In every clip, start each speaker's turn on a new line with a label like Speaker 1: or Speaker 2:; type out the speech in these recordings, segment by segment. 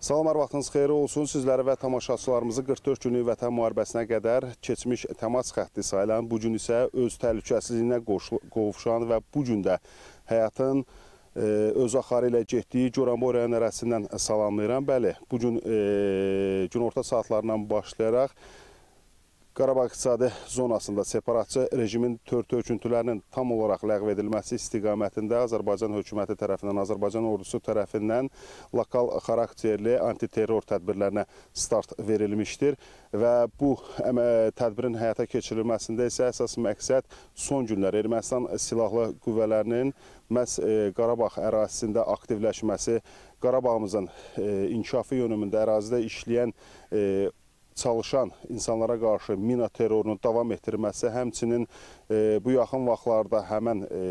Speaker 1: Salam, hər vaxtınız xeyri olsun. Sizləri və tamaşaçılarımızı 44 günlük vətən müharibəsinə qədər keçmiş təmas xətti sayılan, bugün isə öz təhlükəsizliyinə qovuşan və bugün də həyatın e, öz axarı ilə getdiyi Goranbora nərəsindən salamlayıram. Bəli, bugün e, gün orta saatlarından başlayaraq Qarabağ iqtisadi zonasında separatçı rejimin tört-töküntülərinin tam olaraq ləğv edilməsi istiqamətində Azərbaycan hökuməti tərəfindən, Azərbaycan ordusu tərəfindən lokal xarakterli antiterror tədbirlərinə start verilmişdir və bu tədbirin həyata keçirilməsində isə əsas məqsəd son günlər Ermənistan silahlı qüvvələrinin məhz e, Qarabağ ərazisində aktivləşməsi Qarabağımızın e, inkişafı yönümündə ərazidə işləyən e, çalışan insanlara qarşı mina terrorunu davam etdirməsi, həmçinin e, bu yaxın vaxtlarda həmən e,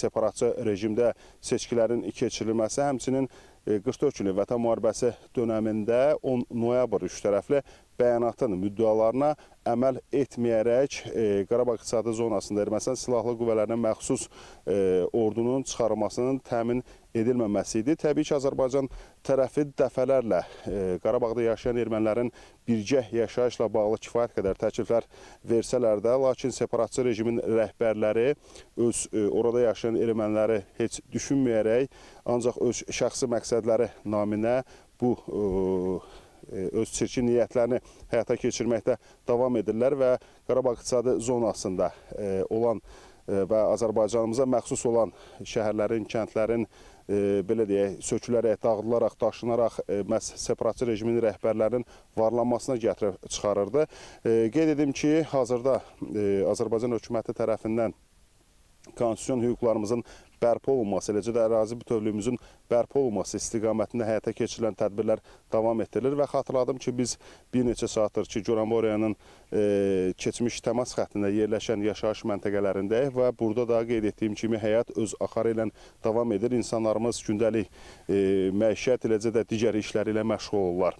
Speaker 1: separatçı rejimdə seçkilərin keçirilməsi, həmçinin 44 illik Vətən müharibəsi dönəmində 10 noyabr üçtərəfli bəyanatın müddəalarına əməl etməyərək e, Qarabağ iqtisadi zonasında Ermənistan silahlı qüvvələrinə məxsus e, ordunun çıxarılmasının təmin edilməməsi idi. Təbii ki, Azərbaycan tərəfi dəfələrlə e, Qarabağda yaşayan ermənilərin birgə yaşayışla bağlı kifayət qədər təkliflər versələr də, lakin separatçı rejimin rəhbərləri öz orada yaşayan erməniləri heç düşünməyərək ancaq öz şəxsi məqsədi məqsədləri naminə bu e, e, öz çirkin niyyətlərini həyata keçirməkdə davam edirlər və Qarabağ iqtisadi zonasında e, olan və Azərbaycanımıza məxsus olan şəhərlərin, kəndlərin E, belə deyək, sökülərək, dağıdılaraq, daşınaraq e, məhz separatçı rejimin rəhbərlərinin varlanmasına gətirib çıxarırdı. E, qeyd edim ki, hazırda Azərbaycan hökuməti tərəfindən konstitusiyon hüquqlarımızın bərpa olunması, eləcə də ərazi bütövlüyümüzün bərpa olunması istiqamətində həyata keçirilən tədbirlər davam etdirilir və xatırladım ki, biz bir neçə saatdır ki, Göranboreyanın e, keçmiş təmas xəttində yerləşən yaşayış məntəqələrindəyik və burada da qeyd etdiyim kimi həyat öz axarı ilə davam edir. İnsanlarımız gündəlik e, məişət, eləcə də digər işləri ilə məşğul olurlar.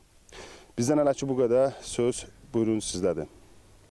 Speaker 1: Bizdən hələ ki bu qədər söz buyurun sizdədir.